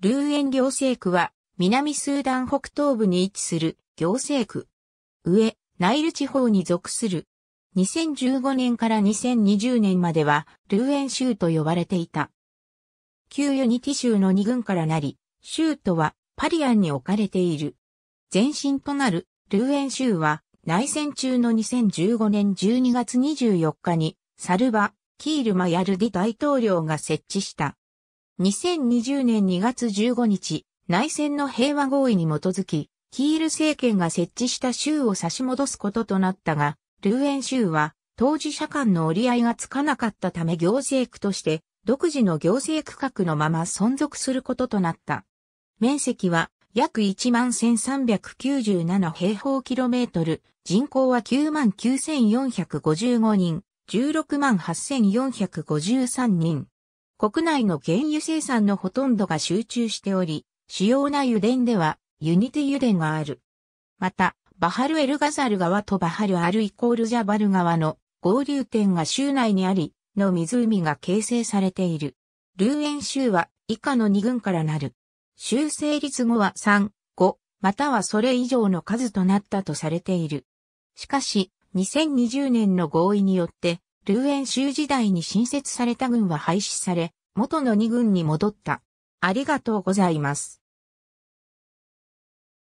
ルーエン行政区は、南スーダン北東部に位置する行政区。上、ナイル地方に属する。2015年から2020年までは、ルーエン州と呼ばれていた。旧ユニティ州の2軍からなり、州都はパリアンに置かれている。前身となるルーエン州は、内戦中の2015年12月24日に、サルバ、キールマヤルディ大統領が設置した2020年2月15日、内戦の平和合意に基づき、キール政権が設置した州を差し戻すこととなったが、ルーエン州は当事者間の折り合いがつかなかったため行政区として独自の行政区画のまま存続することとなった。面積は約11,397平方キロメートル、人口は99,455人、168,453人。国内の原油生産のほとんどが集中しており、主要な油田ではユニティ油田がある。また、バハルエルガザル川とバハルアルイコールジャバル川の合流点が州内にあり、の湖が形成されている。ルーエン州は以下の2軍からなる。州成立後は3、5、またはそれ以上の数となったとされている。しかし、2020年の合意によって、ルーエン州時代に新設された軍は廃止され、元の2軍に戻った。ありがとうございます。